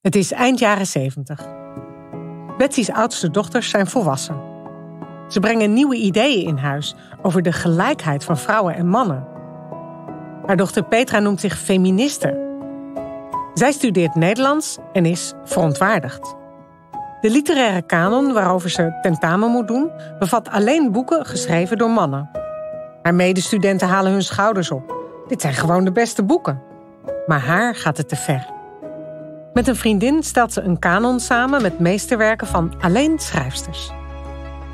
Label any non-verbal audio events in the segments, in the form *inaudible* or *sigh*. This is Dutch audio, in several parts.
Het is eind jaren 70. Betsy's oudste dochters zijn volwassen. Ze brengen nieuwe ideeën in huis over de gelijkheid van vrouwen en mannen. Haar dochter Petra noemt zich feministe. Zij studeert Nederlands en is verontwaardigd. De literaire kanon waarover ze tentamen moet doen, bevat alleen boeken geschreven door mannen. Haar medestudenten halen hun schouders op. Dit zijn gewoon de beste boeken. Maar haar gaat het te ver. Met een vriendin stelt ze een kanon samen met meesterwerken van alleen schrijfsters.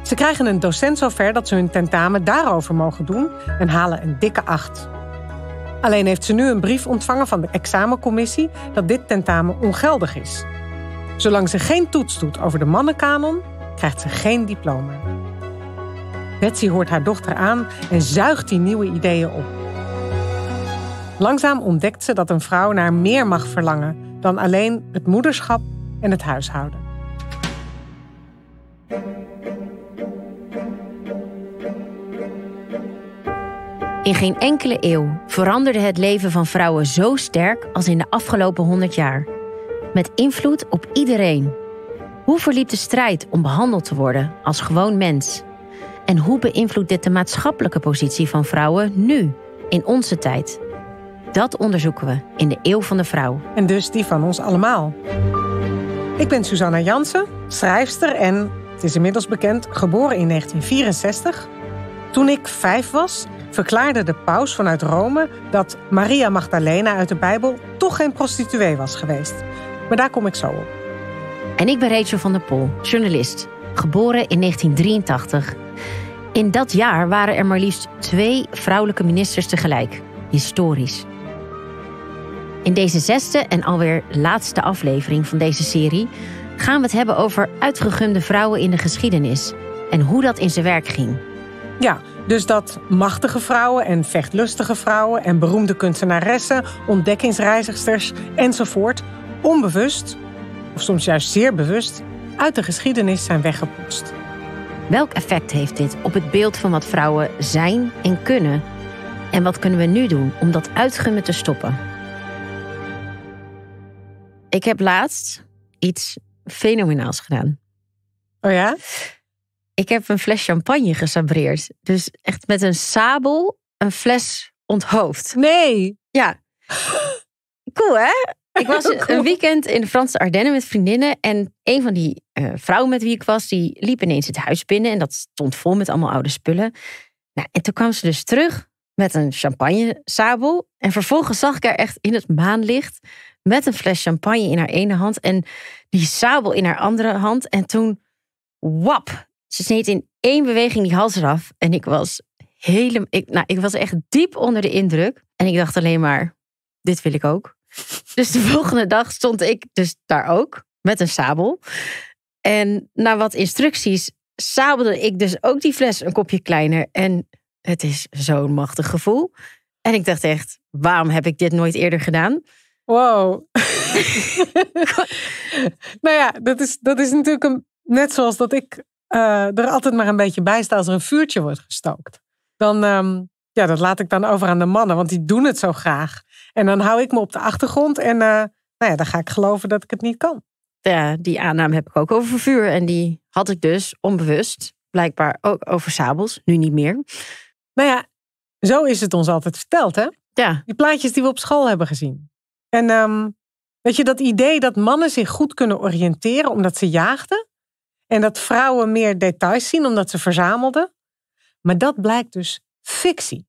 Ze krijgen een docent zover dat ze hun tentamen daarover mogen doen en halen een dikke acht. Alleen heeft ze nu een brief ontvangen van de examencommissie dat dit tentamen ongeldig is. Zolang ze geen toets doet over de mannenkanon, krijgt ze geen diploma. Betsy hoort haar dochter aan en zuigt die nieuwe ideeën op. Langzaam ontdekt ze dat een vrouw naar meer mag verlangen dan alleen het moederschap en het huishouden. In geen enkele eeuw veranderde het leven van vrouwen zo sterk als in de afgelopen 100 jaar. Met invloed op iedereen. Hoe verliep de strijd om behandeld te worden als gewoon mens? En hoe beïnvloedt dit de maatschappelijke positie van vrouwen nu, in onze tijd? Dat onderzoeken we in de Eeuw van de Vrouw. En dus die van ons allemaal. Ik ben Susanna Jansen, schrijfster en, het is inmiddels bekend, geboren in 1964. Toen ik vijf was, verklaarde de paus vanuit Rome dat Maria Magdalena uit de Bijbel toch geen prostituee was geweest. Maar daar kom ik zo op. En ik ben Rachel van der Pol, journalist, geboren in 1983. In dat jaar waren er maar liefst twee vrouwelijke ministers tegelijk. Historisch. In deze zesde en alweer laatste aflevering van deze serie gaan we het hebben over uitgegumde vrouwen in de geschiedenis en hoe dat in zijn werk ging. Ja, dus dat machtige vrouwen en vechtlustige vrouwen en beroemde kunstenaressen, ontdekkingsreizigsters enzovoort onbewust, of soms juist zeer bewust, uit de geschiedenis zijn weggepost. Welk effect heeft dit op het beeld van wat vrouwen zijn en kunnen? En wat kunnen we nu doen om dat uitgummen te stoppen? Ik heb laatst iets fenomenaals gedaan. Oh ja? Ik heb een fles champagne gesabreerd. Dus echt met een sabel een fles onthoofd. Nee! Ja. Cool, hè? Ik was *laughs* een weekend in de Franse Ardennen met vriendinnen. En een van die eh, vrouwen met wie ik was, die liep ineens het huis binnen. En dat stond vol met allemaal oude spullen. Nou, en toen kwam ze dus terug met een champagne sabel En vervolgens zag ik haar echt in het maanlicht met een fles champagne in haar ene hand en die sabel in haar andere hand. En toen, wap, ze sneed in één beweging die hals eraf. En ik was helemaal, ik, nou, ik was echt diep onder de indruk. En ik dacht alleen maar, dit wil ik ook. *laughs* Dus de volgende dag stond ik dus daar ook met een sabel. En na wat instructies sabelde ik dus ook die fles een kopje kleiner. En het is zo'n machtig gevoel. En ik dacht echt, waarom heb ik dit nooit eerder gedaan? Wow. *laughs* nou ja, dat is, dat is natuurlijk een, net zoals dat ik eh, er altijd maar een beetje bij sta als er een vuurtje wordt gestookt. Dan, ehm, ja, dat laat ik dan over aan de mannen, want die doen het zo graag. En dan hou ik me op de achtergrond en eh, nou ja, dan ga ik geloven dat ik het niet kan. Ja, die aanname heb ik ook over vuur. En die had ik dus onbewust, blijkbaar ook over sabels, nu niet meer. Nou ja, zo is het ons altijd verteld, hè? Ja. Die plaatjes die we op school hebben gezien. En um, weet je, dat idee dat mannen zich goed kunnen oriënteren omdat ze jaagden. En dat vrouwen meer details zien omdat ze verzamelden. Maar dat blijkt dus fictie.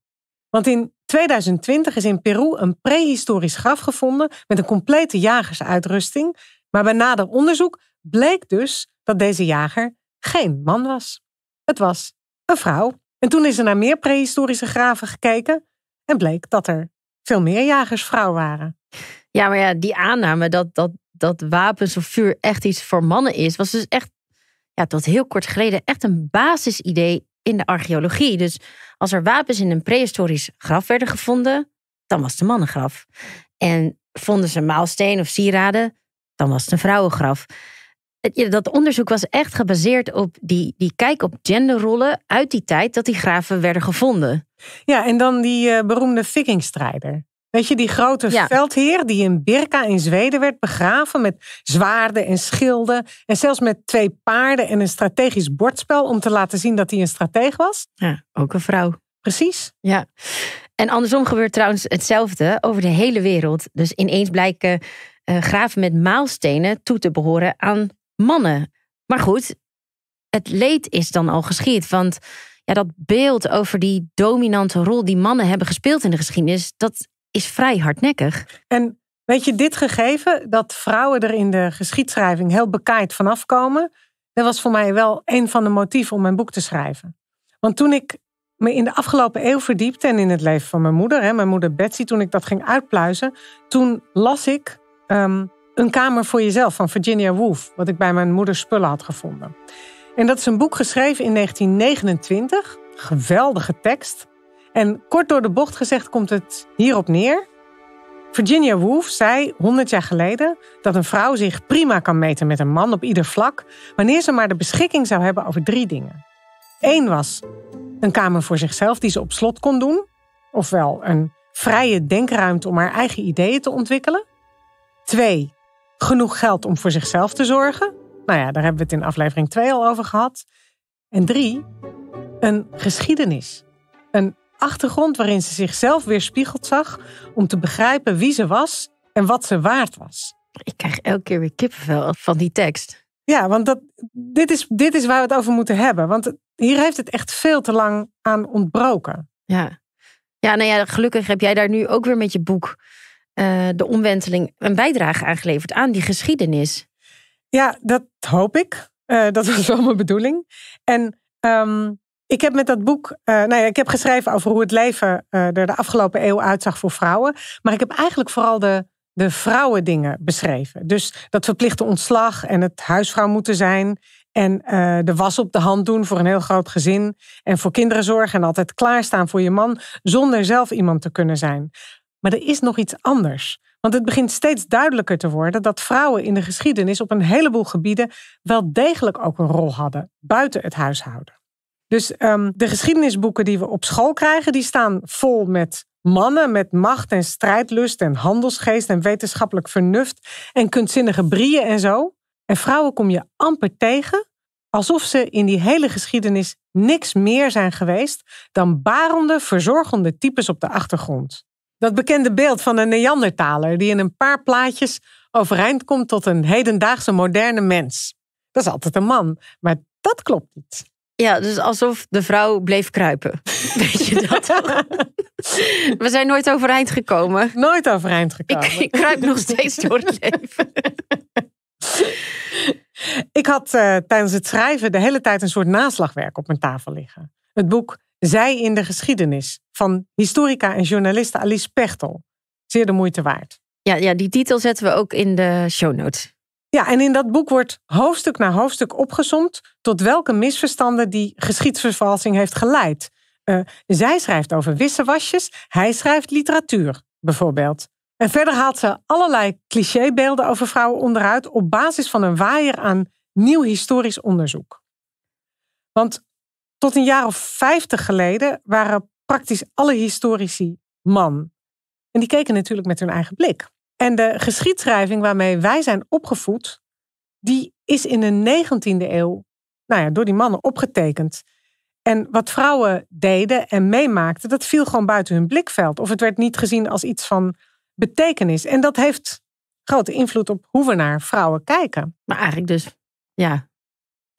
Want in 2020 is in Peru een prehistorisch graf gevonden met een complete jagersuitrusting. Maar bij nader onderzoek bleek dus dat deze jager geen man was. Het was een vrouw. En toen is er naar meer prehistorische graven gekeken en bleek dat er veel meer jagersvrouwen waren. Ja, maar ja, die aanname dat, dat, dat wapens of vuur echt iets voor mannen is, was dus echt ja, tot heel kort geleden echt een basisidee in de archeologie. Dus als er wapens in een prehistorisch graf werden gevonden, dan was het een mannengraf. En vonden ze maalsteen of sieraden, dan was het een vrouwengraf dat onderzoek was echt gebaseerd op die, die kijk op genderrollen uit die tijd dat die graven werden gevonden. Ja, en dan die uh, beroemde vikingstrijder. Weet je, die grote veldheer die in Birka in Zweden werd begraven met zwaarden en schilden. En zelfs met twee paarden en een strategisch bordspel om te laten zien dat hij een strateeg was. Ja, ook een vrouw. Precies. Ja. En andersom gebeurt trouwens hetzelfde over de hele wereld. Dus ineens blijken uh, graven met maalstenen toe te behoren aan mannen. Maar goed, het leed is dan al geschied. Want ja, dat beeld over die dominante rol die mannen hebben gespeeld in de geschiedenis, dat is vrij hardnekkig. En weet je, dit gegeven dat vrouwen er in de geschiedschrijving heel bekaaid vanaf komen, dat was voor mij wel een van de motieven om mijn boek te schrijven. Want toen ik me in de afgelopen eeuw verdiepte en in het leven van mijn moeder, hè, mijn moeder Betsy, toen ik dat ging uitpluizen, toen las ik ehm, een kamer voor jezelf van Virginia Woolf, wat ik bij mijn moeders spullen had gevonden. En dat is een boek geschreven in 1929. Geweldige tekst. En kort door de bocht gezegd komt het hierop neer. Virginia Woolf zei 100 jaar geleden dat een vrouw zich prima kan meten met een man op ieder vlak, wanneer ze maar de beschikking zou hebben over drie dingen. Eén was een kamer voor zichzelf die ze op slot kon doen, ofwel een vrije denkruimte om haar eigen ideeën te ontwikkelen. Twee, Genoeg geld om voor zichzelf te zorgen. Nou ja, daar hebben we het in aflevering 2 al over gehad. En drie, een geschiedenis. Een achtergrond waarin ze zichzelf weerspiegeld zag om te begrijpen wie ze was en wat ze waard was. Ik krijg elke keer weer kippenvel van die tekst. Ja, want dat, dit, is, dit is waar we het over moeten hebben. Want hier heeft het echt veel te lang aan ontbroken. Ja, ja nou ja, gelukkig heb jij daar nu ook weer met je boek eh, de omwenteling een bijdrage aangeleverd aan die geschiedenis. Ja, dat hoop ik. Eh, dat was wel mijn bedoeling. En ehm, ik heb met dat boek, eh, nou ja, ik heb geschreven over hoe het leven er de afgelopen eeuw uitzag voor vrouwen. Maar ik heb eigenlijk vooral de, de vrouwendingen beschreven. Dus dat verplichte ontslag en het huisvrouw moeten zijn. En de was op de hand doen voor een heel groot gezin. En voor kinderen zorgen en altijd klaarstaan voor je man. Zonder zelf iemand te kunnen zijn. Maar er is nog iets anders. Want het begint steeds duidelijker te worden dat vrouwen in de geschiedenis op een heleboel gebieden wel degelijk ook een rol hadden buiten het huishouden. Dus ehm, de geschiedenisboeken die we op school krijgen, die staan vol met mannen met macht en strijdlust en handelsgeest en wetenschappelijk vernuft en kunstzinnige brieën en zo. En vrouwen kom je amper tegen, alsof ze in die hele geschiedenis niks meer zijn geweest dan barende, verzorgende types op de achtergrond. Dat bekende beeld van een Neandertaler die in een paar plaatjes overeind komt tot een hedendaagse moderne mens. Dat is altijd een man, maar dat klopt niet. Ja, dus alsof de vrouw bleef kruipen. *laughs* Weet je dat? *laughs* We zijn nooit overeind gekomen. Nooit overeind gekomen. Ik, kruip nog steeds door het leven. *laughs* Ik had eh, tijdens het schrijven de hele tijd een soort naslagwerk op mijn tafel liggen. Het boek zij in de geschiedenis van historica en journaliste Alice Pechtel. Zeer de moeite waard. Ja, ja, die titel zetten we ook in de show notes. Ja, en in dat boek wordt hoofdstuk na hoofdstuk opgesomd tot welke misverstanden die geschiedsvervalsing heeft geleid. Eh, zij schrijft over wissewasjes, hij schrijft literatuur, bijvoorbeeld. En verder haalt ze allerlei clichébeelden over vrouwen onderuit op basis van een waaier aan nieuw historisch onderzoek. Want tot een jaar of vijftig geleden waren praktisch alle historici man. En die keken natuurlijk met hun eigen blik. En de geschiedschrijving waarmee wij zijn opgevoed, die is in de 19e eeuw nou ja, door die mannen opgetekend. En wat vrouwen deden en meemaakten, dat viel gewoon buiten hun blikveld. Of het werd niet gezien als iets van betekenis. En dat heeft grote invloed op hoe we naar vrouwen kijken. Maar eigenlijk dus, ja,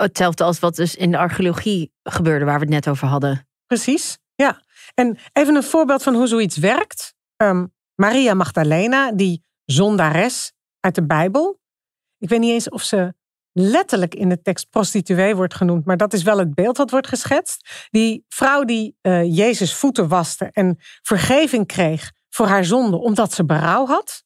hetzelfde als wat dus in de archeologie gebeurde, waar we het net over hadden. Precies, ja. En even een voorbeeld van hoe zoiets werkt. Ehm, Maria Magdalena, die zondares uit de Bijbel. Ik weet niet eens of ze letterlijk in de tekst prostituee wordt genoemd, maar dat is wel het beeld wat wordt geschetst. Die vrouw die eh, Jezus voeten waste en vergeving kreeg voor haar zonde omdat ze berouw had.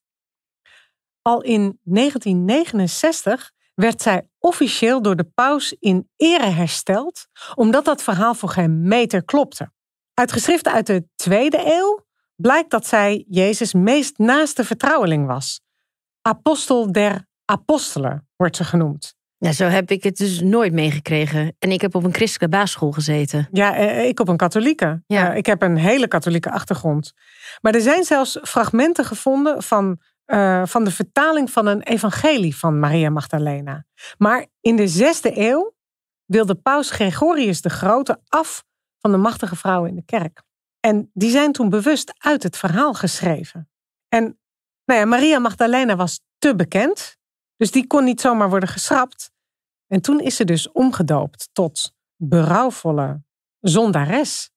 Al in 1969 werd zij officieel door de paus in ere hersteld, omdat dat verhaal voor geen meter klopte. Uit geschriften uit de tweede eeuw blijkt dat zij Jezus' meest naaste vertrouweling was. Apostel der apostelen wordt ze genoemd. Ja, zo heb ik het dus nooit meegekregen. En ik heb op een christelijke basisschool gezeten. Ja, eh, eh, ik op een katholieke. Ja. Eh, ik heb een hele katholieke achtergrond. Maar er zijn zelfs fragmenten gevonden van eh, van de vertaling van een evangelie van Maria Magdalena. Maar in de zesde eeuw wilde paus Gregorius de Grote af van de machtige vrouwen in de kerk. En die zijn toen bewust uit het verhaal geschreven. En nou ja, Maria Magdalena was te bekend, dus die kon niet zomaar worden geschrapt. En toen is ze dus omgedoopt tot berouwvolle zondares.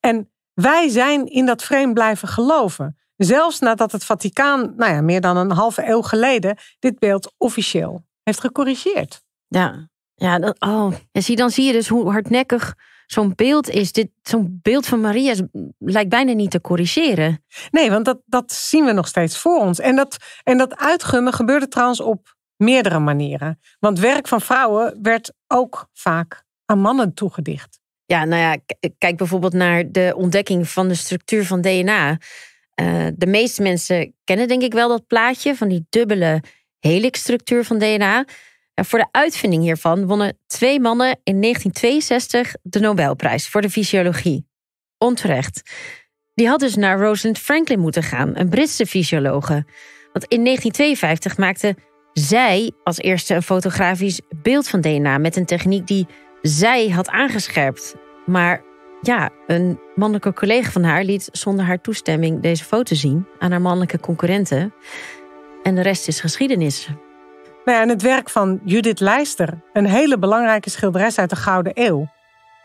En wij zijn in dat vreemd blijven geloven. Zelfs nadat het Vaticaan, nou ja, meer dan een halve eeuw geleden, dit beeld officieel heeft gecorrigeerd. Ja, ja dat, oh. En zie, dan zie je dus hoe hardnekkig zo'n beeld is. Dit, zo'n beeld van Maria is, lijkt bijna niet te corrigeren. Nee, want dat, dat zien we nog steeds voor ons. En dat, en dat uitgummen gebeurde trouwens op meerdere manieren. Want werk van vrouwen werd ook vaak aan mannen toegedicht. Ja, nou ja, kijk bijvoorbeeld naar de ontdekking van de structuur van DNA. Eh, de meeste mensen kennen denk ik wel dat plaatje van die dubbele helixstructuur van DNA. En voor de uitvinding hiervan wonnen twee mannen in 1962 de Nobelprijs voor de fysiologie. Onterecht. Die had dus naar Rosalind Franklin moeten gaan, een Britse fysiologe. Want in 1952 maakte zij als eerste een fotografisch beeld van DNA met een techniek die zij had aangescherpt. Maar ja, een mannelijke collega van haar liet zonder haar toestemming deze foto zien aan haar mannelijke concurrenten. En de rest is geschiedenis. Nou en het werk van Judith Leister, een hele belangrijke schilderes uit de Gouden Eeuw.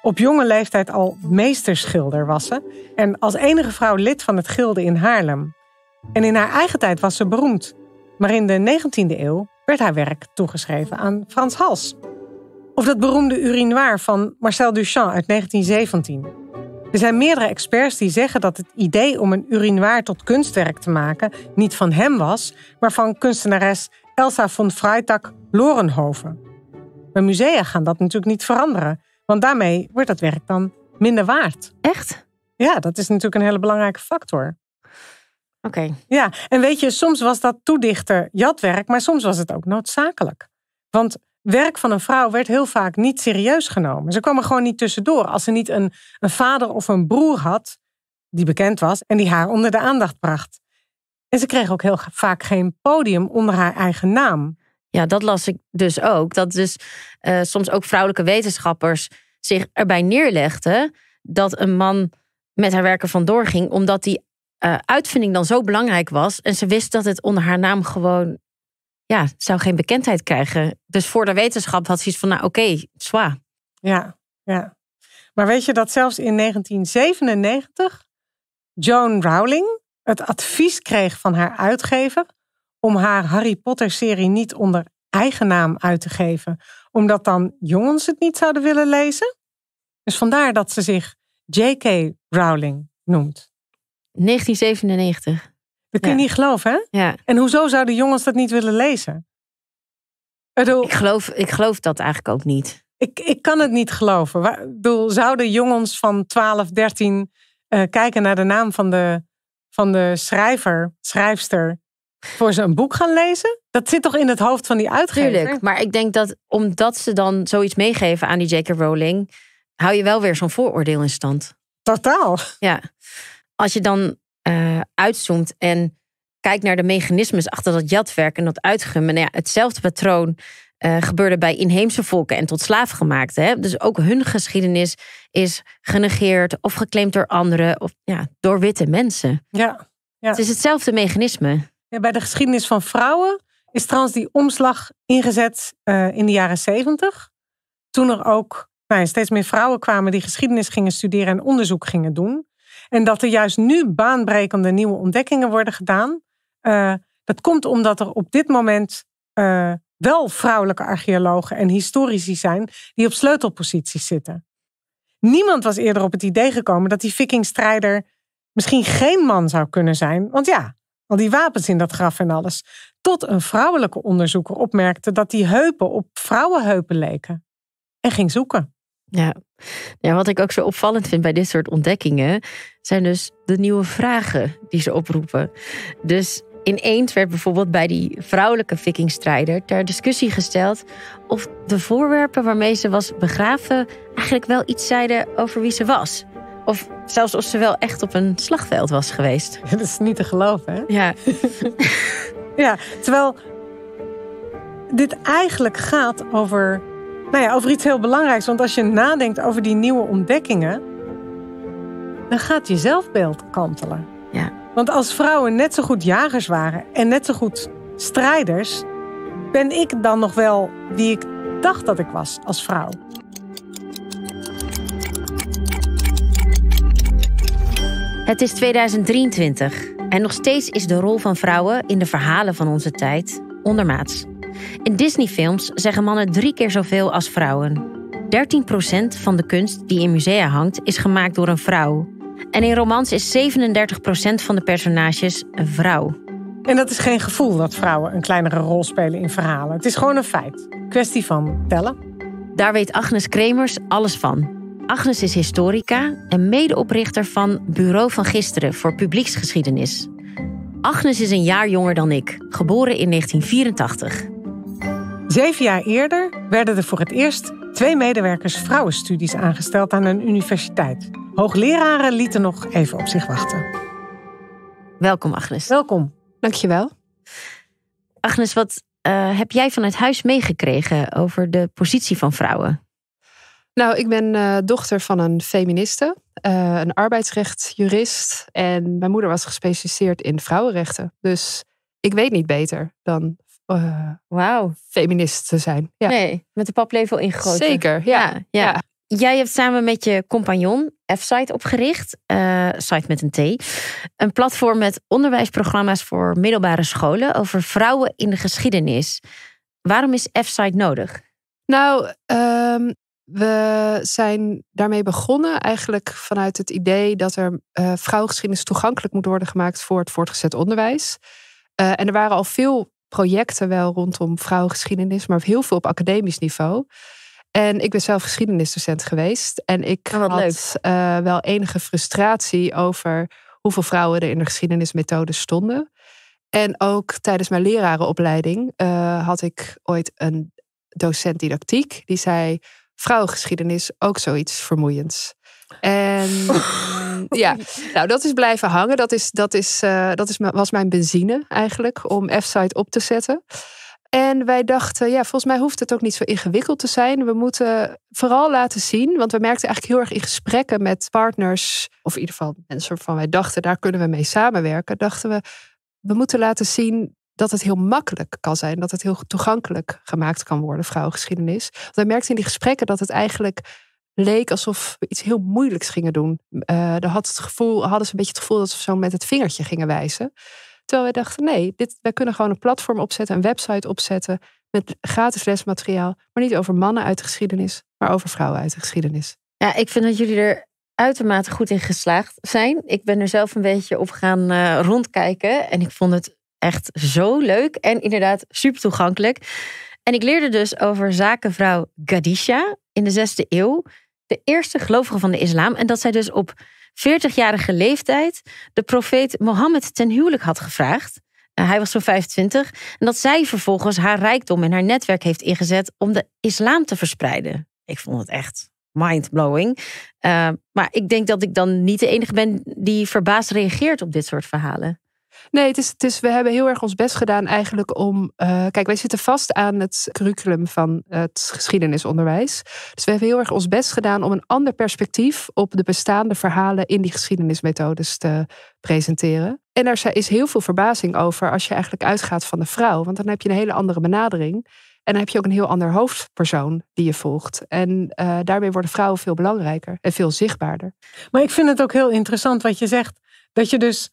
Op jonge leeftijd al meesterschilder was ze en als enige vrouw lid van het gilde in Haarlem. En in haar eigen tijd was ze beroemd, maar in de 19e eeuw werd haar werk toegeschreven aan Frans Hals, of dat beroemde urinoir van Marcel Duchamp uit 1917. Er zijn meerdere experts die zeggen dat het idee om een urinoir tot kunstwerk te maken niet van hem was, maar van kunstenares Elsa von freytag Lorenhoven. Maar musea gaan dat natuurlijk niet veranderen, want daarmee wordt dat werk dan minder waard. Echt? Ja, dat is natuurlijk een hele belangrijke factor. Oké. Ja, en weet je, soms was dat toedichter jatwerk, maar soms was het ook noodzakelijk. Want werk van een vrouw werd heel vaak niet serieus genomen. Ze kwam er gewoon niet tussendoor. Als ze niet een, een vader of een broer had die bekend was en die haar onder de aandacht bracht. En ze kreeg ook heel vaak geen podium onder haar eigen naam. Ja, dat las ik dus ook. Dat dus eh, soms ook vrouwelijke wetenschappers zich erbij neerlegden dat een man met haar werken vandoor ging, omdat die eh, uitvinding dan zo belangrijk was. En ze wist dat het onder haar naam gewoon ja, zou geen bekendheid krijgen. Dus voor de wetenschap had ze iets van, nou oké, okay, Ja, ja. Maar weet je dat zelfs in 1997 Joan Rowling het advies kreeg van haar uitgever om haar Harry Potter-serie niet onder eigen naam uit te geven, omdat dan jongens het niet zouden willen lezen? Dus vandaar dat ze zich J.K. Rowling noemt. 1997. Dat kun je niet geloven, hè? Ja. En hoezo zouden jongens dat niet willen lezen? Bedoel, ik, geloof, ik geloof dat eigenlijk ook niet. Ik, ik kan het niet geloven. bedoel, zouden jongens van 12, 13 eh, kijken naar de naam van de, van de schrijver, schrijfster, voor ze een boek gaan lezen? Dat zit toch in het hoofd van die uitgever? Tuurlijk, maar ik denk dat omdat ze dan zoiets meegeven aan die J.K. Rowling, hou je wel weer zo'n vooroordeel in stand. Totaal. Ja. Als je dan eh, uitzoomt en kijkt naar de mechanismes achter dat jatwerk en dat uitgummen. Nou ja, hetzelfde patroon eh, gebeurde bij inheemse volken en tot slaafgemaakte. Dus ook hun geschiedenis is genegeerd of geclaimd door anderen of ja, door witte mensen. Ja, Het is hetzelfde mechanisme. Ja, bij de geschiedenis van vrouwen is trouwens die omslag ingezet eh, in de jaren zeventig. Toen er ook nou steeds meer vrouwen kwamen die geschiedenis gingen studeren en onderzoek gingen doen. En dat er juist nu baanbrekende nieuwe ontdekkingen worden gedaan. Eh, dat komt omdat er op dit moment eh, wel vrouwelijke archeologen en historici zijn die op sleutelposities zitten. Niemand was eerder op het idee gekomen dat die vikingstrijder misschien geen man zou kunnen zijn. Want ja, al die wapens in dat graf en alles. Tot een vrouwelijke onderzoeker opmerkte dat die heupen op vrouwenheupen leken. En ging zoeken. Ja. ja, wat ik ook zo opvallend vind bij dit soort ontdekkingen zijn dus de nieuwe vragen die ze oproepen. Dus ineens werd bijvoorbeeld bij die vrouwelijke vikingstrijder ter discussie gesteld of de voorwerpen waarmee ze was begraven eigenlijk wel iets zeiden over wie ze was. Of zelfs of ze wel echt op een slagveld was geweest. *laughs* dat is niet te geloven, hè? Ja. *laughs* ja, terwijl dit eigenlijk gaat over nou ja, over iets heel belangrijks. Want als je nadenkt over die nieuwe ontdekkingen, dan gaat je zelfbeeld kantelen. Ja. Want als vrouwen net zo goed jagers waren en net zo goed strijders, ben ik dan nog wel wie ik dacht dat ik was als vrouw. Het is 2023 en nog steeds is de rol van vrouwen in de verhalen van onze tijd ondermaats. In Disneyfilms zeggen mannen drie keer zoveel als vrouwen. 13% van de kunst die in musea hangt is gemaakt door een vrouw. En in romans is 37% van de personages een vrouw. En dat is geen gevoel dat vrouwen een kleinere rol spelen in verhalen. Het is gewoon een feit. Kwestie van tellen. Daar weet Agnes Kremers alles van. Agnes is historica en medeoprichter van Bureau van Gisteren voor publieksgeschiedenis. Agnes is een jaar jonger dan ik, geboren in 1984. Zeven jaar eerder werden er voor het eerst twee medewerkers vrouwenstudies aangesteld aan een universiteit. Hoogleraren lieten nog even op zich wachten. Welkom, Agnes. Welkom. Dankjewel. Agnes, wat eh, heb jij vanuit huis meegekregen over de positie van vrouwen? Nou, ik ben eh, dochter van een feministe, eh, een arbeidsrechtjurist. En mijn moeder was gespecialiseerd in vrouwenrechten. Dus ik weet niet beter dan uh, eh, wow. feminist te zijn. Ja. Nee, met de paplepel ingegoten. Zeker, ja. ja, Jij hebt samen met je compagnon F-Site opgericht, eh, site met een T, een platform met onderwijsprogramma's voor middelbare scholen over vrouwen in de geschiedenis. Waarom is F-Site nodig? Nou, ehm, we zijn daarmee begonnen eigenlijk vanuit het idee dat er uh, vrouwengeschiedenis toegankelijk moet worden gemaakt voor het voortgezet onderwijs. en er waren al veel projecten wel rondom vrouwengeschiedenis, maar heel veel op academisch niveau. En ik ben zelf geschiedenisdocent geweest. En ik oh, had eh, wel enige frustratie over hoeveel vrouwen er in de geschiedenismethode stonden. En ook tijdens mijn lerarenopleiding eh, had ik ooit een docent didactiek die zei: vrouwengeschiedenis ook zoiets vermoeiends. En *laughs* *laughs* ja, nou dat is blijven hangen. Dat, is, dat, is, eh, dat is, was mijn benzine eigenlijk om F-site op te zetten. En wij dachten, ja, volgens mij hoeft het ook niet zo ingewikkeld te zijn. We moeten vooral laten zien, want we merkten eigenlijk heel erg in gesprekken met partners, of in ieder geval mensen waarvan wij dachten, daar kunnen we mee samenwerken, dachten we, we moeten laten zien dat het heel makkelijk kan zijn, dat het heel toegankelijk gemaakt kan worden, vrouwengeschiedenis. Want wij merkten in die gesprekken dat het eigenlijk leek alsof we iets heel moeilijks gingen doen. Uh, had het gevoel, hadden ze een beetje het gevoel dat ze zo met het vingertje gingen wijzen. Terwijl wij dachten, nee, dit, wij kunnen gewoon een platform opzetten, een website opzetten met gratis lesmateriaal, maar niet over mannen uit de geschiedenis, maar over vrouwen uit de geschiedenis. Ja, ik vind dat jullie er uitermate goed in geslaagd zijn. Ik ben er zelf een beetje op gaan eh, rondkijken en ik vond het echt zo leuk en inderdaad super toegankelijk. En ik leerde dus over zakenvrouw Gadisha in de 6e eeuw de eerste gelovige van de islam. En dat zij dus op 40-jarige leeftijd de profeet Mohammed ten huwelijk had gevraagd. Eh, hij was zo'n 25. En dat zij vervolgens haar rijkdom en haar netwerk heeft ingezet om de islam te verspreiden. Ik vond het echt mindblowing. Uh, maar ik denk dat ik dan niet de enige ben die verbaasd reageert op dit soort verhalen. Nee, het is, het is, we hebben heel erg ons best gedaan eigenlijk om. Eh, kijk, wij zitten vast aan het curriculum van het geschiedenisonderwijs. Dus we hebben heel erg ons best gedaan om een ander perspectief op de bestaande verhalen in die geschiedenismethodes te presenteren. En daar is heel veel verbazing over als je eigenlijk uitgaat van de vrouw, want dan heb je een hele andere benadering. En dan heb je ook een heel ander hoofdpersoon die je volgt. En eh, daarmee worden vrouwen veel belangrijker en veel zichtbaarder. Maar ik vind het ook heel interessant wat je zegt. Dat je dus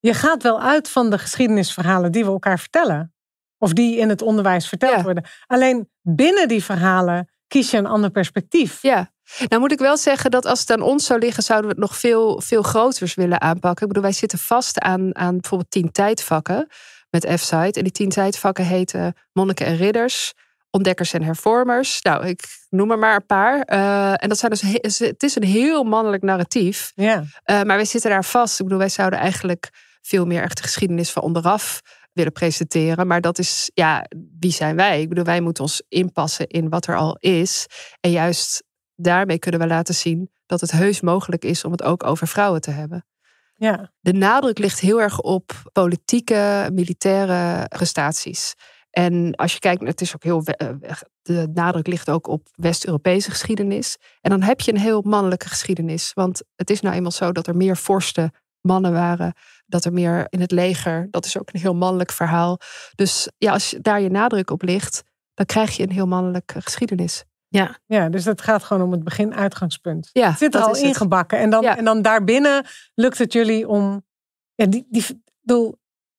je gaat wel uit van de geschiedenisverhalen die we elkaar vertellen. Of die in het onderwijs verteld worden. Alleen binnen die verhalen kies je een ander perspectief. Ja. Nou moet ik wel zeggen dat als het aan ons zou liggen, zouden we het nog veel, veel groters willen aanpakken. Ik bedoel, wij zitten vast aan, aan bijvoorbeeld tien tijdvakken met F-Site. En die tien tijdvakken heten Monniken en Ridders, Ontdekkers en Hervormers. Nou, ik noem er maar een paar. Eh, en dat zijn dus, het is een heel mannelijk narratief. Ja. Eh, maar wij zitten daar vast. Ik bedoel, wij zouden eigenlijk veel meer echt de geschiedenis van onderaf willen presenteren. Maar dat is, ja, wie zijn wij? Ik bedoel, wij moeten ons inpassen in wat er al is. En juist daarmee kunnen we laten zien dat het heus mogelijk is om het ook over vrouwen te hebben. Ja. De nadruk ligt heel erg op politieke, militaire prestaties. En als je kijkt, het is ook heel. Eh, de nadruk ligt ook op West-Europese geschiedenis. En dan heb je een heel mannelijke geschiedenis. Want het is nou eenmaal zo dat er meer vorsten mannen waren. Dat er meer in het leger. Dat is ook een heel mannelijk verhaal. Dus ja, als daar je nadruk op ligt, dan krijg je een heel mannelijke geschiedenis. Ja. ja, dus dat gaat gewoon om het begin uitgangspunt. Ja, zit er al ingebakken. En dan, en dan daarbinnen lukt het jullie om. Ja, die, die, doel,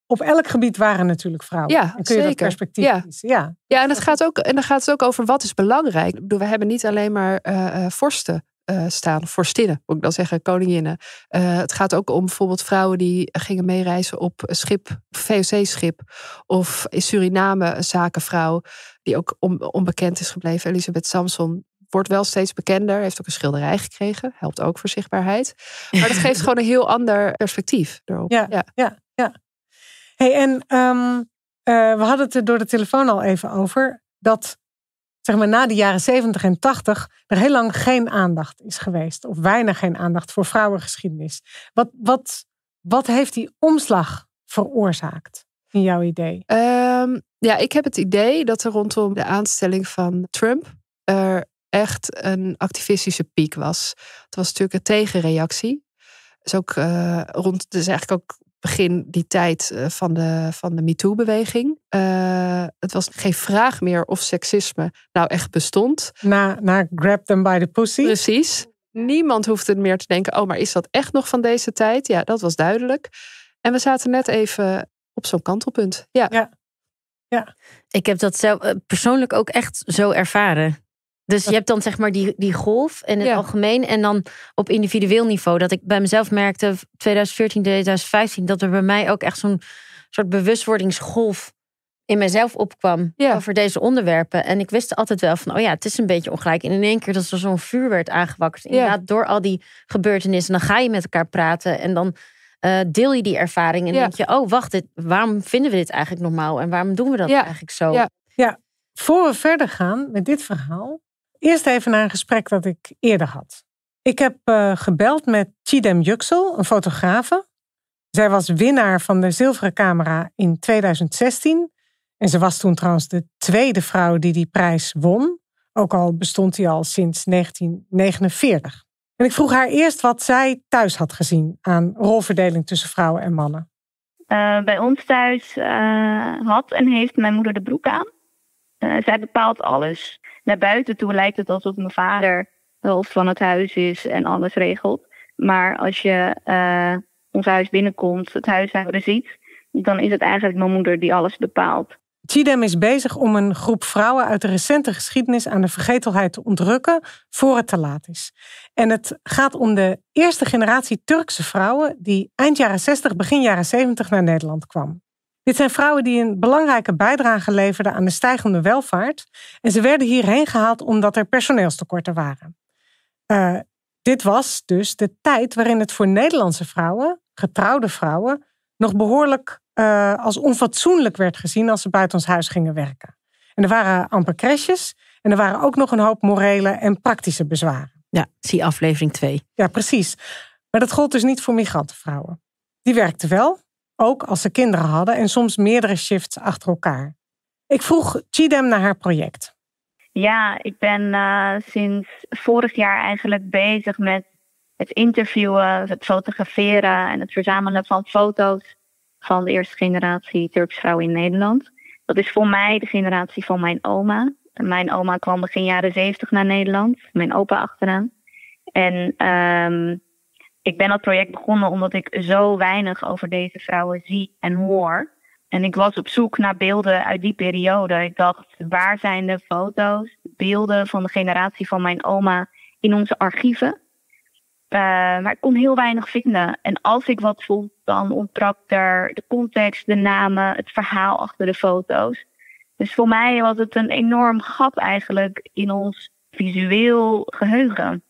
op elk gebied waren natuurlijk vrouwen. Ja, en kun je zeker. perspectief ja. Ja, ja en, het gaat ook, en dan gaat het ook over wat is belangrijk. Ik bedoel, we hebben niet alleen maar eh, eh, vorsten eh, staan. Vorstinnen, moet ik dan zeggen, koninginnen. Eh, het gaat ook om bijvoorbeeld vrouwen die gingen meereizen op schip, VOC-schip. Of in Suriname een zakenvrouw die ook onbekend is gebleven, Elisabeth Samson. Wordt wel steeds bekender, heeft ook een schilderij gekregen, helpt ook voor zichtbaarheid. Maar dat geeft *laughs* gewoon een heel ander perspectief erop. Ja, ja, ja. Hey, en ehm, eh, we hadden het er door de telefoon al even over dat zeg maar na de jaren 70 en 80 er heel lang geen aandacht is geweest. Of weinig geen aandacht voor vrouwengeschiedenis. Wat, wat, wat heeft die omslag veroorzaakt? In jouw idee? Ehm, ja, ik heb het idee dat er rondom de aanstelling van Trump er echt een activistische piek was. Het was natuurlijk een tegenreactie. Is ook eh, rond, dus eigenlijk ook begin die tijd eh, van de, van de MeToo-beweging. Eh, het was geen vraag meer of seksisme nou echt bestond. Na, na grab them by the pussy. Precies. Niemand hoefde meer te denken, oh, maar is dat echt nog van deze tijd? Ja, dat was duidelijk. En we zaten net even op zo'n kantelpunt. Ja. ja. ja. Ik heb dat zelf eh, persoonlijk ook echt zo ervaren. Dus je hebt dan zeg maar die, die golf in het algemeen. En dan op individueel niveau. Dat ik bij mezelf merkte 2014, 2015. Dat er bij mij ook echt zo'n soort bewustwordingsgolf in mezelf opkwam. Over deze onderwerpen. En ik wist altijd wel van, oh ja, het is een beetje ongelijk. En in één keer dat er zo'n vuur werd aangewakkerd. Inderdaad, ja. door al die gebeurtenissen. Dan ga je met elkaar praten. En dan eh, deel je die ervaring. En denk je, oh wacht, dit, waarom vinden we dit eigenlijk normaal? En waarom doen we dat eigenlijk zo? Ja. ja. Voor we verder gaan met dit verhaal, Eerst even naar een gesprek dat ik eerder had. Ik heb eh, gebeld met Chidem Juxel, een fotografe. Zij was winnaar van de Zilveren Camera in 2016. En ze was toen trouwens de tweede vrouw die die prijs won. Ook al bestond die al sinds 1949. En ik vroeg haar eerst wat zij thuis had gezien aan rolverdeling tussen vrouwen en mannen. Eh, bij ons thuis eh, had en heeft mijn moeder de broek aan. zij bepaalt alles naar buiten toe lijkt het alsof mijn vader de hoofd van het huis is en alles regelt. Maar als je eh, ons huis binnenkomt, het huis waar we ziet, dan is het eigenlijk mijn moeder die alles bepaalt. Chidem is bezig om een groep vrouwen uit de recente geschiedenis aan de vergetelheid te ontrukken voor het te laat is. En het gaat om de eerste generatie Turkse vrouwen die eind jaren 60, begin jaren 70 naar Nederland kwam. Dit zijn vrouwen die een belangrijke bijdrage leverden aan de stijgende welvaart. En ze werden hierheen gehaald omdat er personeelstekorten waren. Eh, dit was dus de tijd waarin het voor Nederlandse vrouwen, getrouwde vrouwen, nog behoorlijk eh, als onfatsoenlijk werd gezien als ze buiten ons huis gingen werken. En er waren amper crèches en er waren ook nog een hoop morele en praktische bezwaren. Ja, zie aflevering 2. Ja, precies. Maar dat gold dus niet voor migrantenvrouwen. Die werkten wel, ook als ze kinderen hadden en soms meerdere shifts achter elkaar. Ik vroeg Chidem naar haar project. Ja, ik ben eh, sinds vorig jaar eigenlijk bezig met het interviewen, het fotograferen en het verzamelen van foto's van de eerste generatie Turks vrouwen in Nederland. Dat is voor mij de generatie van mijn oma. Mijn oma kwam begin jaren zeventig naar Nederland, mijn opa achteraan. En um, ik ben dat project begonnen omdat ik zo weinig over deze vrouwen zie en hoor. En ik was op zoek naar beelden uit die periode. Ik dacht, waar zijn de foto's, beelden van de generatie van mijn oma in onze archieven? Eh, maar ik kon heel weinig vinden. En als ik wat vond, dan ontbrak er de context, de namen, het verhaal achter de foto's. Dus voor mij was het een enorm gat eigenlijk in ons visueel geheugen.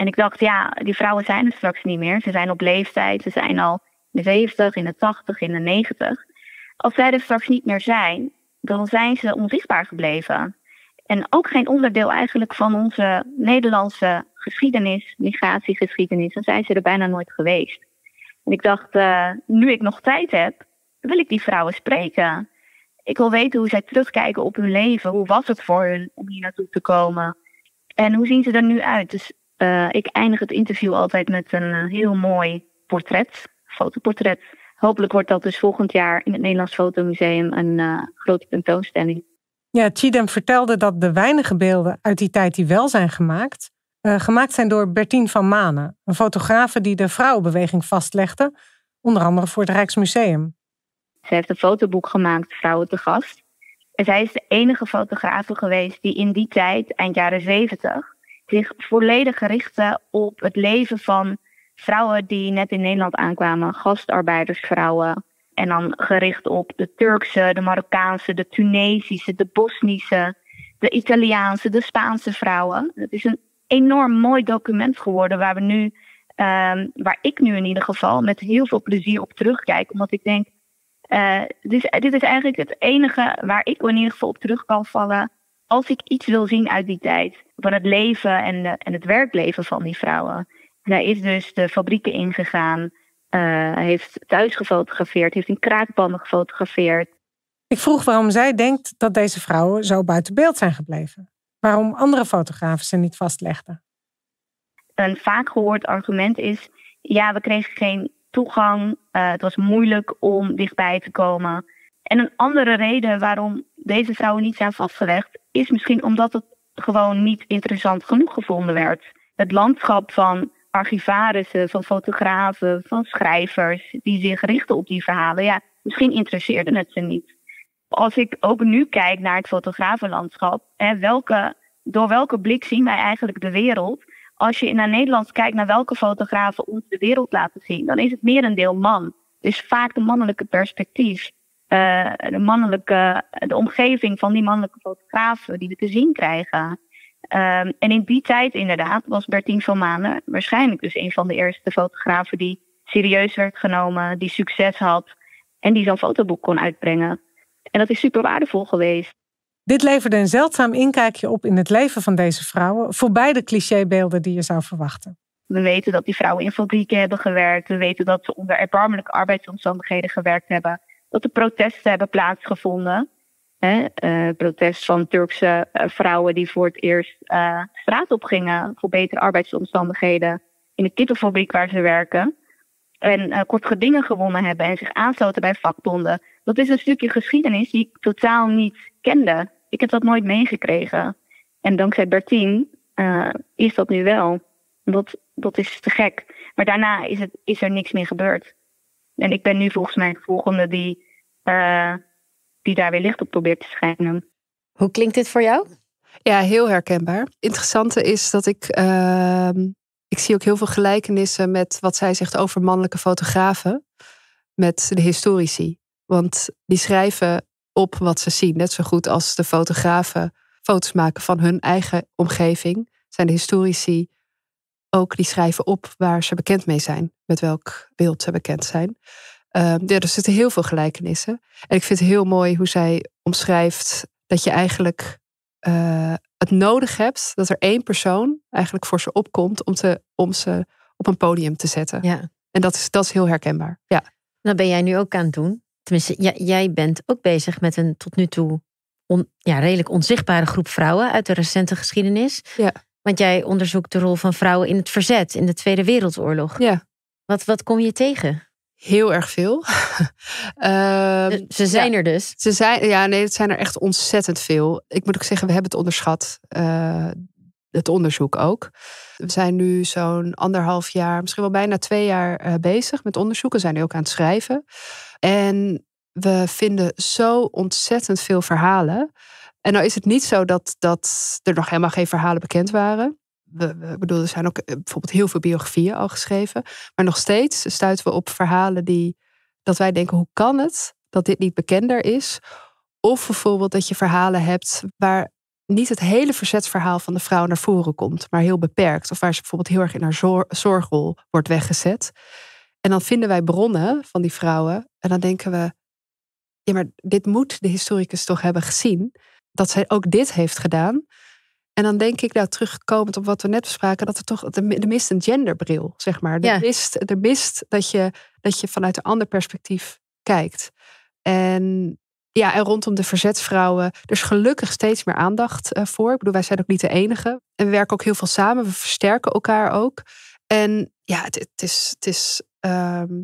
En ik dacht, ja, die vrouwen zijn er straks niet meer. Ze zijn op leeftijd, ze zijn al in de 70, in de 80, in de 90. Als zij er straks niet meer zijn, dan zijn ze onzichtbaar gebleven. En ook geen onderdeel eigenlijk van onze Nederlandse geschiedenis, migratiegeschiedenis. Dan zijn ze er bijna nooit geweest. En ik dacht, eh, nu ik nog tijd heb, wil ik die vrouwen spreken. Ik wil weten hoe zij terugkijken op hun leven. Hoe was het voor hun om hier naartoe te komen? En hoe zien ze er nu uit? Dus eh, ik eindig het interview altijd met een eh, heel mooi portret, fotoportret. Hopelijk wordt dat dus volgend jaar in het Nederlands Fotomuseum een uh, grote tentoonstelling. Ja, Chidem vertelde dat de weinige beelden uit die tijd die wel zijn gemaakt, gemaakt zijn door Bertien van Manen, een fotografe die de vrouwenbeweging vastlegde, onder andere voor het Rijksmuseum. Zij heeft een fotoboek gemaakt, Vrouwen te Gast. En zij is de enige fotografe geweest die in die tijd, eind jaren zeventig, zich volledig richten op het leven van vrouwen die net in Nederland aankwamen, gastarbeidersvrouwen. En dan gericht op de Turkse, de Marokkaanse, de Tunesische, de Bosnische, de Italiaanse, de Spaanse vrouwen. Het is een enorm mooi document geworden waar we nu, ehm, waar ik nu in ieder geval met heel veel plezier op terugkijk. Omdat ik denk, eh, dit, is, dit is eigenlijk het enige waar ik in ieder geval op terug kan vallen als ik iets wil zien uit die tijd, van het leven en, en het werkleven van die vrouwen. Zij is dus de fabrieken ingegaan, eh, heeft thuis gefotografeerd, heeft in kraakbanden gefotografeerd. Ik vroeg waarom zij denkt dat deze vrouwen zo buiten beeld zijn gebleven. Waarom andere fotografen ze niet vastlegden. Een vaak gehoord argument is: ja, we kregen geen toegang, eh, het was moeilijk om dichtbij te komen. En een andere reden waarom deze vrouwen niet zijn vastgelegd, is misschien omdat het gewoon niet interessant genoeg gevonden werd. Het landschap van archivarissen, van fotografen, van schrijvers die zich richten op die verhalen, ja, misschien interesseerde het ze niet. Als ik ook nu kijk naar het fotografenlandschap, hè, welke, door welke blik zien wij eigenlijk de wereld? Als je naar Nederland kijkt naar welke fotografen ons de wereld laten zien, dan is het merendeel man. Dus vaak de mannelijke perspectief. Eh, de mannelijke, de omgeving van die mannelijke fotografen die we te zien krijgen. Ehm, en in die tijd inderdaad was Bertien van Manen waarschijnlijk dus een van de eerste fotografen die serieus werd genomen, die succes had en die zo'n fotoboek kon uitbrengen. En dat is super waardevol geweest. Dit leverde een zeldzaam inkijkje op in het leven van deze vrouwen, voorbij de clichébeelden die je zou verwachten. We weten dat die vrouwen in fabrieken hebben gewerkt. We weten dat ze onder erbarmelijke arbeidsomstandigheden gewerkt hebben dat er protesten hebben plaatsgevonden. Hè? Eh, protest van Turkse eh, vrouwen die voor het eerst uh, straat op gingen voor betere arbeidsomstandigheden in de kippenfabriek waar ze werken. En kort gedingen gewonnen hebben en zich aansloten bij vakbonden. Dat is een stukje geschiedenis die ik totaal niet kende. Ik heb dat nooit meegekregen. En dankzij Bertien is dat nu wel. Dat, dat is te gek. Maar daarna is, het, is er niks meer gebeurd. En ik ben nu volgens mij de volgende die, eh, die daar weer licht op probeert te schijnen. Hoe klinkt dit voor jou? Ja, heel herkenbaar. Interessante is dat ik. Ehm, ik zie ook heel veel gelijkenissen met wat zij zegt over mannelijke fotografen. Met de historici. Want die schrijven op wat ze zien. Net zo goed als de fotografen foto's maken van hun eigen omgeving. Zijn de historici ook die schrijven op waar ze bekend mee zijn, met welk beeld ze bekend zijn. Uh, er zitten heel veel gelijkenissen. En ik vind het heel mooi hoe zij omschrijft dat je eigenlijk eh, het nodig hebt dat er één persoon eigenlijk voor ze opkomt om, te, om ze op een podium te zetten. Ja. En dat is, dat is heel herkenbaar. Ja. Dat nou, ben jij nu ook aan het doen. Tenminste, jij, bent ook bezig met een tot nu toe ja, redelijk onzichtbare groep vrouwen uit de recente geschiedenis. Ja. Want jij onderzoekt de rol van vrouwen in het verzet in de Tweede Wereldoorlog. Ja. Wat, wat kom je tegen? Heel erg veel. *laughs* Ehm, ze zijn er dus. Ze zijn, ja, nee, het zijn er echt ontzettend veel. Ik moet ook zeggen, we hebben het onderschat. Eh, het onderzoek ook. We zijn nu zo'n anderhalf jaar, misschien wel bijna twee jaar eh, bezig met onderzoeken. We zijn nu ook aan het schrijven. En we vinden zo ontzettend veel verhalen. En nou is het niet zo dat, dat er nog helemaal geen verhalen bekend waren. We, bedoel, er zijn ook eh, bijvoorbeeld heel veel biografieën al geschreven. Maar nog steeds stuiten we op verhalen die dat wij denken, hoe kan het dat dit niet bekender is? Of bijvoorbeeld dat je verhalen hebt waar niet het hele verzetsverhaal van de vrouw naar voren komt, maar heel beperkt. Of waar ze bijvoorbeeld heel erg in haar zorgrol wordt weggezet. En dan vinden wij bronnen van die vrouwen en dan denken we, ja, maar dit moet de historicus toch hebben gezien dat zij ook dit heeft gedaan. En dan denk ik, nou terugkomend op wat we net bespraken, dat er toch, de mist een genderbril, zeg maar. Er, mist, er mist dat je, dat je vanuit een ander perspectief kijkt. En ja, en rondom de verzetsvrouwen, er is gelukkig steeds meer aandacht eh, voor. Ik bedoel, wij zijn ook niet de enige. En we werken ook heel veel samen, we versterken elkaar ook. En ja, het, is, het, is, ehm,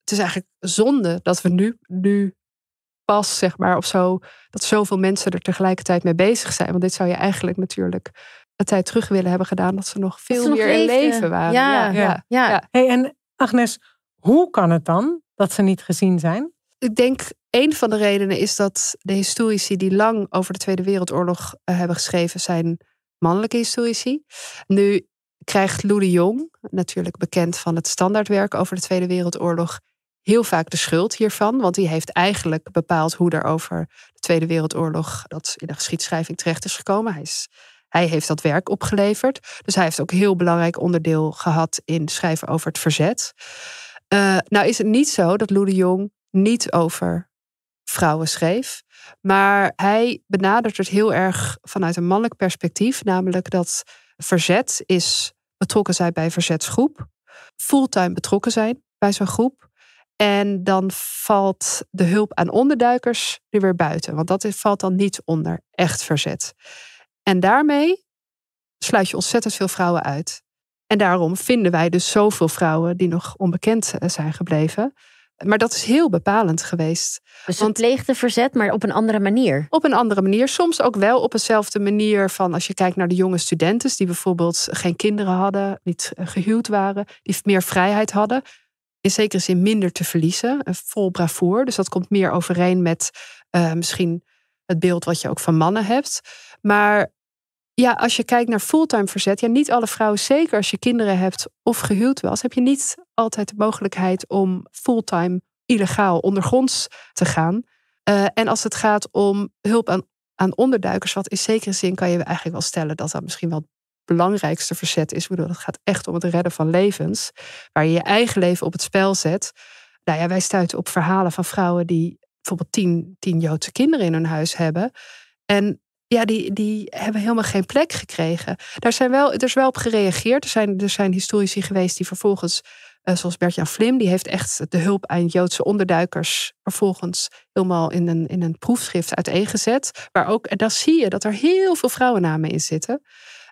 het is eigenlijk zonde dat we nu, nu pas, zeg maar, of zo, dat zoveel mensen er tegelijkertijd mee bezig zijn. Want dit zou je eigenlijk natuurlijk een tijd terug willen hebben gedaan, dat ze nog veel meer in leven waren. Ja, ja. ja. Hey, en Agnes, hoe kan het dan dat ze niet gezien zijn? Ik denk een van de redenen is dat de historici die lang over de Tweede Wereldoorlog eh, hebben geschreven, zijn mannelijke historici. Nu krijgt Lou de Jong, natuurlijk bekend van het standaardwerk over de Tweede Wereldoorlog, heel vaak de schuld hiervan, want hij heeft eigenlijk bepaald hoe er over de Tweede Wereldoorlog dat in de geschiedschrijving terecht is gekomen. Hij, is, hij heeft dat werk opgeleverd, dus hij heeft ook een heel belangrijk onderdeel gehad in schrijven over het verzet. Uh, nou is het niet zo dat Lou Jong niet over vrouwen schreef. Maar hij benadert het heel erg vanuit een mannelijk perspectief, namelijk dat verzet is betrokken zijn bij verzetsgroep, fulltime betrokken zijn bij zo'n groep, en dan valt de hulp aan onderduikers er weer buiten. Want dat valt dan niet onder echt verzet. En daarmee sluit je ontzettend veel vrouwen uit. En daarom vinden wij dus zoveel vrouwen die nog onbekend eh, zijn gebleven. Maar dat is heel bepalend geweest. Dus Want, het pleegde verzet, maar op een andere manier. Op een andere manier. Soms ook wel op dezelfde manier van als je kijkt naar de jonge studenten, die bijvoorbeeld geen kinderen hadden, niet eh, gehuwd waren, die meer vrijheid hadden in zekere zin minder te verliezen, vol bravoer. Dus dat komt meer overeen met eh, misschien het beeld wat je ook van mannen hebt. Maar ja, als je kijkt naar fulltime verzet, ja, niet alle vrouwen, zeker als je kinderen hebt of gehuwd was, heb je niet altijd de mogelijkheid om fulltime illegaal ondergronds te gaan. Eh, en als het gaat om hulp aan, aan onderduikers, wat in zekere zin kan je eigenlijk wel stellen dat dat misschien wel belangrijkste verzet is. Ik bedoel, het gaat echt om het redden van levens, waar je je eigen leven op het spel zet. Nou ja, wij stuiten op verhalen van vrouwen die bijvoorbeeld tien, tien Joodse kinderen in hun huis hebben. En ja, die, die hebben helemaal geen plek gekregen. Daar zijn wel, er is wel op gereageerd. Er zijn, er zijn historici geweest die vervolgens, eh, zoals Bert-Jan die heeft echt de hulp aan Joodse onderduikers vervolgens helemaal in een, in een proefschrift uiteengezet. Waar ook, en dan zie je dat er heel veel vrouwennamen in zitten.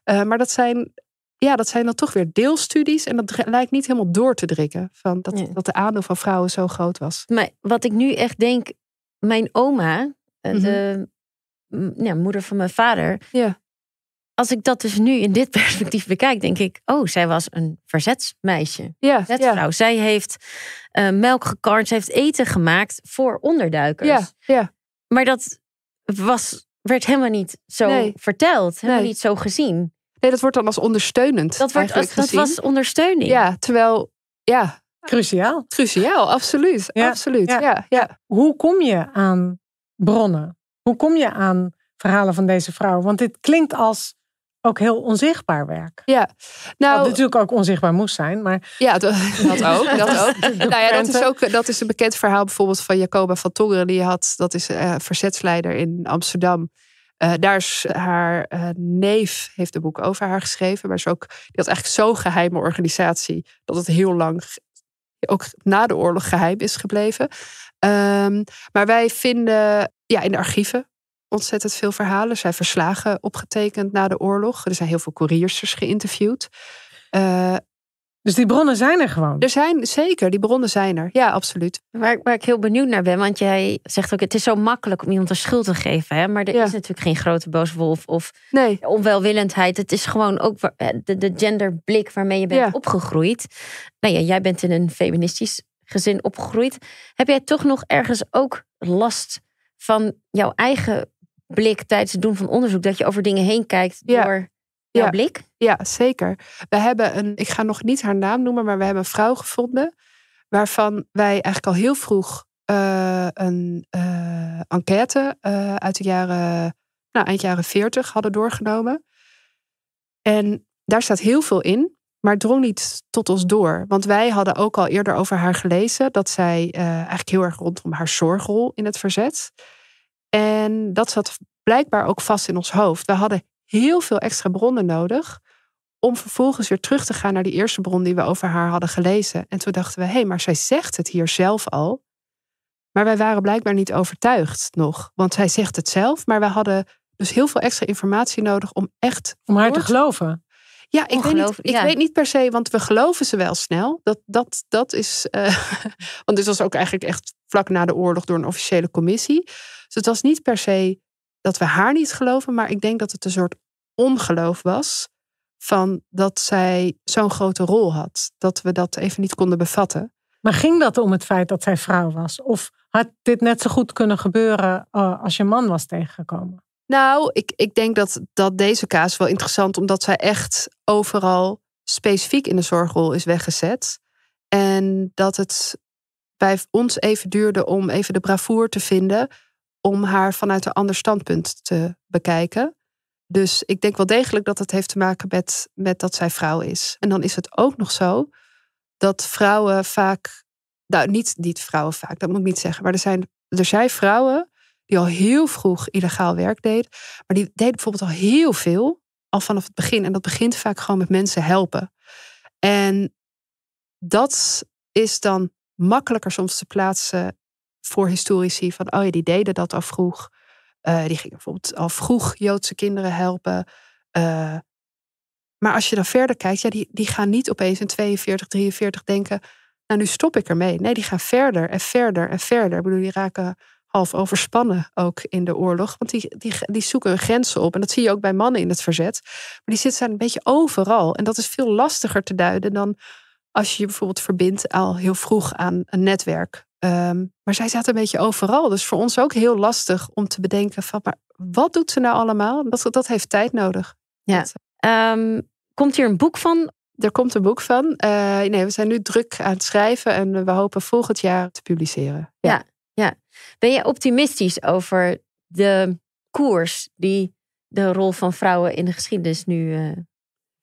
Eh, maar dat zijn, ja, dat zijn dan toch weer deelstudies. En dat lijkt niet helemaal door te drukken. Van dat, dat de aandeel van vrouwen zo groot was. Maar wat ik nu echt denk, mijn oma, eh, mhm. de ja, moeder van mijn vader. Ja. Als ik dat dus nu in dit *laughs* perspectief bekijk, denk ik, oh, zij was een verzetsmeisje. Ja, verzetsvrouw. Zij heeft eh, melk gekarnd, ze heeft eten gemaakt voor onderduikers. Ja, ja. Maar dat was, werd helemaal niet zo verteld, helemaal niet zo gezien. Nee, dat wordt dan als ondersteunend. Dat, wordt dat was ondersteuning. Ja, terwijl, ja. Cruciaal. Cruciaal, absoluut. absoluut. Ja. ja. Hoe kom je aan bronnen? Hoe kom je aan verhalen van deze vrouw? Want dit klinkt als ook heel onzichtbaar werk. Ja, nou. Wat natuurlijk ook onzichtbaar moest zijn, maar. Ja, dat, *laughs* ook. Dat ook. nou ja, dat is ook. Dat is een bekend verhaal bijvoorbeeld van Jacoba van Tongeren. Die had, dat is uh, verzetsleider in Amsterdam eh, daar is haar eh, neef heeft een boek over haar geschreven. Maar ze ook, die had eigenlijk zo'n geheime organisatie dat het heel lang, ook na de oorlog, geheim is gebleven. Ehm, maar wij vinden ja, in de archieven ontzettend veel verhalen. Er zijn verslagen opgetekend na de oorlog. Er zijn heel veel couriers geïnterviewd. Eh, dus die bronnen zijn er gewoon? Er zijn zeker, die bronnen zijn er. Ja, absoluut. Waar, ik heel benieuwd naar ben, want jij zegt ook: het is zo makkelijk om iemand een schuld te geven. Hè? Maar er is natuurlijk geen grote booswolf of onwelwillendheid. Het is gewoon ook eh, de, de genderblik waarmee je bent opgegroeid. Nou ja, jij bent in een feministisch gezin opgegroeid. Heb jij toch nog ergens ook last van jouw eigen blik tijdens het doen van onderzoek? Dat je over dingen heen kijkt door ja. blik? Ja, zeker. We hebben een, ik ga nog niet haar naam noemen, maar we hebben een vrouw gevonden. Waarvan wij eigenlijk al heel vroeg eh, een eh, enquête eh, uit de jaren, nou, eind jaren 40 hadden doorgenomen. En daar staat heel veel in, maar het drong niet tot ons door. Want wij hadden ook al eerder over haar gelezen dat zij eigenlijk heel erg rondom haar zorgrol in het verzet. En dat zat blijkbaar ook vast in ons hoofd. We hadden heel veel extra bronnen nodig om vervolgens weer terug te gaan naar die eerste bron die we over haar hadden gelezen. En toen dachten we, hé, hey, maar zij zegt het hier zelf al. Maar wij waren blijkbaar niet overtuigd nog, want zij zegt het zelf, maar we hadden dus heel veel extra informatie nodig om echt. Om haar te geloven. Ja, ik, weet niet, ik weet niet per se, want we geloven ze wel snel. Dat, dat, dat is. Eh, *laughs* want dit was ook eigenlijk echt vlak na de oorlog door een officiële commissie. Dus het was niet per se dat we haar niet geloven, maar ik denk dat het een soort ongeloof was van dat zij zo'n grote rol had, dat we dat even niet konden bevatten. Maar ging dat om het feit dat zij vrouw was? Of had dit net zo goed kunnen gebeuren eh, als je man was tegengekomen? Nou, ik, ik denk dat, dat deze kaas wel interessant, omdat zij echt overal specifiek in de zorgrol is weggezet. En dat het bij ons even duurde om even de bravoure te vinden om haar vanuit een ander standpunt te bekijken. Dus ik denk wel degelijk dat het heeft te maken met, met dat zij vrouw is. En dan is het ook nog zo dat vrouwen vaak, nou niet, niet vrouwen vaak, dat moet ik niet zeggen, maar er zijn, er zijn vrouwen die al heel vroeg illegaal werk deden, maar die deden bijvoorbeeld al heel veel, al vanaf het begin. En dat begint vaak gewoon met mensen helpen. En dat is dan makkelijker soms te plaatsen voor historici van, oh ja, die deden dat al vroeg. Eh, die gingen bijvoorbeeld al vroeg Joodse kinderen helpen. Eh, maar als je dan verder kijkt, ja, die, die gaan niet opeens in 42, 43 denken, nou nu stop ik ermee. Nee, die gaan verder en verder en verder. Ik bedoel, die raken half overspannen ook in de oorlog. Want die, die, die zoeken grenzen op. En dat zie je ook bij mannen in het verzet. Maar die zitten zijn een beetje overal. En dat is veel lastiger te duiden dan als je je bijvoorbeeld verbindt al heel vroeg aan een netwerk. Ehm, maar zij zaten een beetje overal. Dus voor ons ook heel lastig om te bedenken van, maar wat doet ze nou allemaal? Dat, dat heeft tijd nodig. Ja. Eh, ehm, komt hier een boek van? Er komt een boek van. Eh, nee, we zijn nu druk aan het schrijven en we hopen volgend jaar te publiceren. Ja. ja, Ben je optimistisch over de koers die de rol van vrouwen in de geschiedenis nu uh,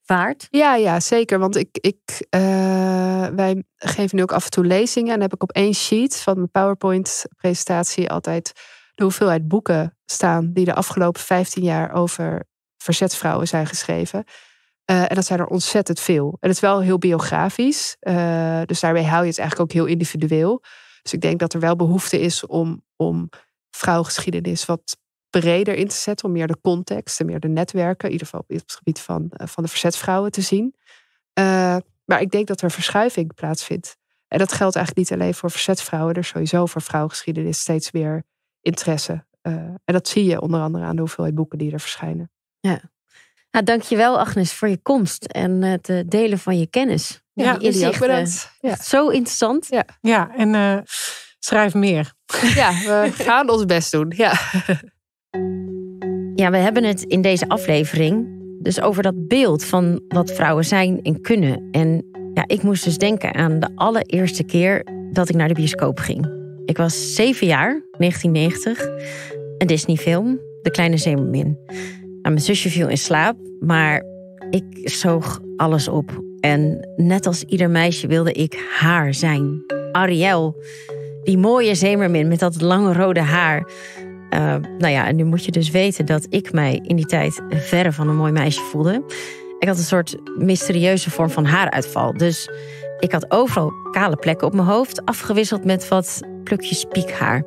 Vaart? Ja, ja, zeker. Want ik, ik, eh, wij geven nu ook af en toe lezingen. En heb ik op één sheet van mijn PowerPoint-presentatie altijd de hoeveelheid boeken staan die de afgelopen 15 jaar over verzetvrouwen zijn geschreven. Eh, en dat zijn er ontzettend veel. En het is wel heel biografisch. Eh, dus daarmee hou je het eigenlijk ook heel individueel. Dus ik denk dat er wel behoefte is om, om vrouwengeschiedenis wat breder in te zetten. Om meer de context en meer de netwerken, in ieder geval op het gebied van, eh, van de verzetvrouwen, te zien. Eh, maar ik denk dat er verschuiving plaatsvindt. En dat geldt eigenlijk niet alleen voor verzetvrouwen. Er is sowieso voor vrouwengeschiedenis steeds meer interesse. Eh, en dat zie je onder andere aan de hoeveelheid boeken die er verschijnen. Ja. Nou, dankjewel Agnes voor je komst en het delen van je kennis. Ja, inzicht, Ja. Zo interessant. Ja, ja en schrijf meer. Ja, we *laughs* gaan ons best doen. Ja. Ja, we hebben het in deze aflevering dus over dat beeld van wat vrouwen zijn en kunnen. En ja, ik moest dus denken aan de allereerste keer dat ik naar de bioscoop ging. Ik was zeven jaar, 1990, een Disney-film, De Kleine Zeemermin. Nou, mijn zusje viel in slaap, maar ik zoog alles op. En net als ieder meisje wilde ik haar zijn. Ariel, die mooie zeemermin met dat lange rode haar. Ehm, nou ja, en nu moet je dus weten dat ik mij in die tijd verre van een mooi meisje voelde. Ik had een soort mysterieuze vorm van haaruitval. Dus ik had overal kale plekken op mijn hoofd, afgewisseld met wat plukjes piekhaar.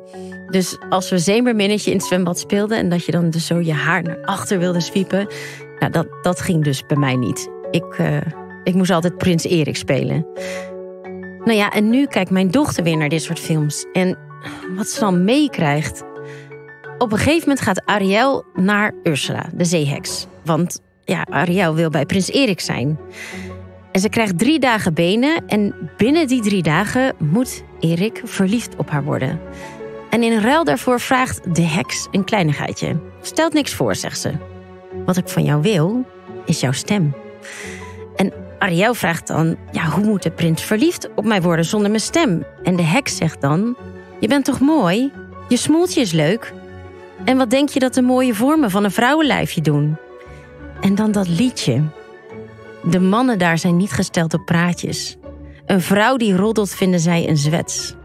Dus als we zeemerminnetje in het zwembad speelden en dat je dan dus zo je haar naar achter wilde zwiepen, nou, dat, dat ging dus bij mij niet. Ik, eh, ik moest altijd Prins Erik spelen. Nou ja, en nu kijkt mijn dochter weer naar dit soort films. En wat ze dan meekrijgt, op een gegeven moment gaat Ariel naar Ursula, de zeeheks. Want ja, Ariel wil bij prins Erik zijn. En ze krijgt drie dagen benen en binnen die drie dagen moet Erik verliefd op haar worden. En in ruil daarvoor vraagt de heks een kleinigheidje. Stelt niks voor, zegt ze. Wat ik van jou wil, is jouw stem. En Ariel vraagt dan, ja, hoe moet de prins verliefd op mij worden zonder mijn stem? En de heks zegt dan, je bent toch mooi? Je smoeltje is leuk en wat denk je dat de mooie vormen van een vrouwenlijfje doen? En dan dat liedje. De mannen daar zijn niet gesteld op praatjes. Een vrouw die roddelt vinden zij een zwets.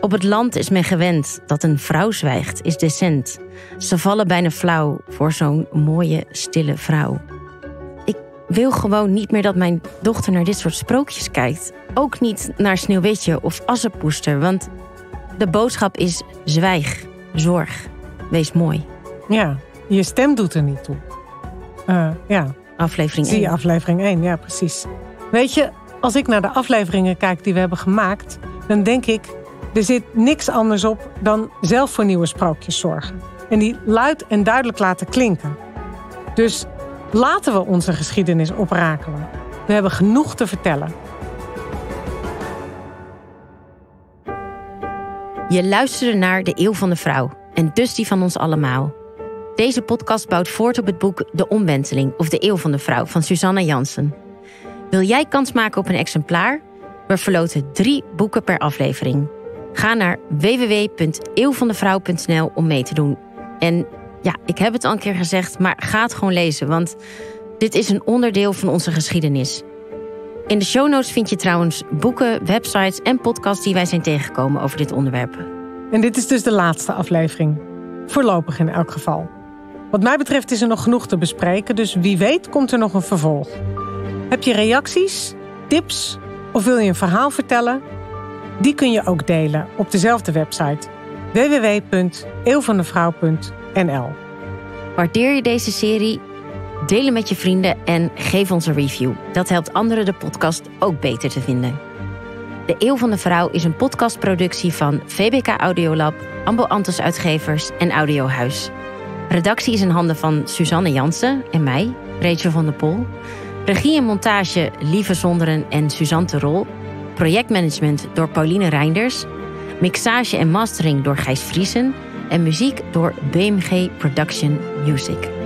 Op het land is men gewend dat een vrouw zwijgt, is decent. Ze vallen bijna flauw voor zo'n mooie, stille vrouw. Ik wil gewoon niet meer dat mijn dochter naar dit soort sprookjes kijkt. Ook niet naar Sneeuwwitje of Assenpoester, want de boodschap is zwijg, zorg wees mooi. Ja, je stem doet er niet toe. Eh, ja. Aflevering 1. Zie aflevering 1, ja precies. Weet je, als ik naar de afleveringen kijk die we hebben gemaakt, dan denk ik, er zit niks anders op dan zelf voor nieuwe sprookjes zorgen. En die luid en duidelijk laten klinken. Dus laten we onze geschiedenis oprakelen. We hebben genoeg te vertellen. Je luisterde naar De Eeuw van de Vrouw en dus die van ons allemaal. Deze podcast bouwt voort op het boek De Omwenteling of de Eeuw van de Vrouw van Susanna Jansen. Wil jij kans maken op een exemplaar? We verloten drie boeken per aflevering. Ga naar www.eeuwvandevrouw.nl om mee te doen. En ja, ik heb het al een keer gezegd, maar ga het gewoon lezen, want dit is een onderdeel van onze geschiedenis. In de show notes vind je trouwens boeken, websites en podcasts die wij zijn tegengekomen over dit onderwerp. En dit is dus de laatste aflevering. Voorlopig in elk geval. Wat mij betreft is er nog genoeg te bespreken, dus wie weet komt er nog een vervolg. Heb je reacties, tips of wil je een verhaal vertellen? Die kun je ook delen op dezelfde website www.eeuwvandevrouw.nl. Waardeer je deze serie? Deel met je vrienden en geef ons een review. Dat helpt anderen de podcast ook beter te vinden. De Eeuw van de Vrouw is een podcastproductie van VBK Audiolab, Ambo Antos Uitgevers en Audiohuis. Redactie is in handen van Suzanne Jansen en mij, Rachel van der Pol. Regie en montage Lieve Zonderen en Suzanne Rol. Projectmanagement door Pauline Reinders. Mixage en mastering door Gijs Vriesen. En muziek door BMG Production Music.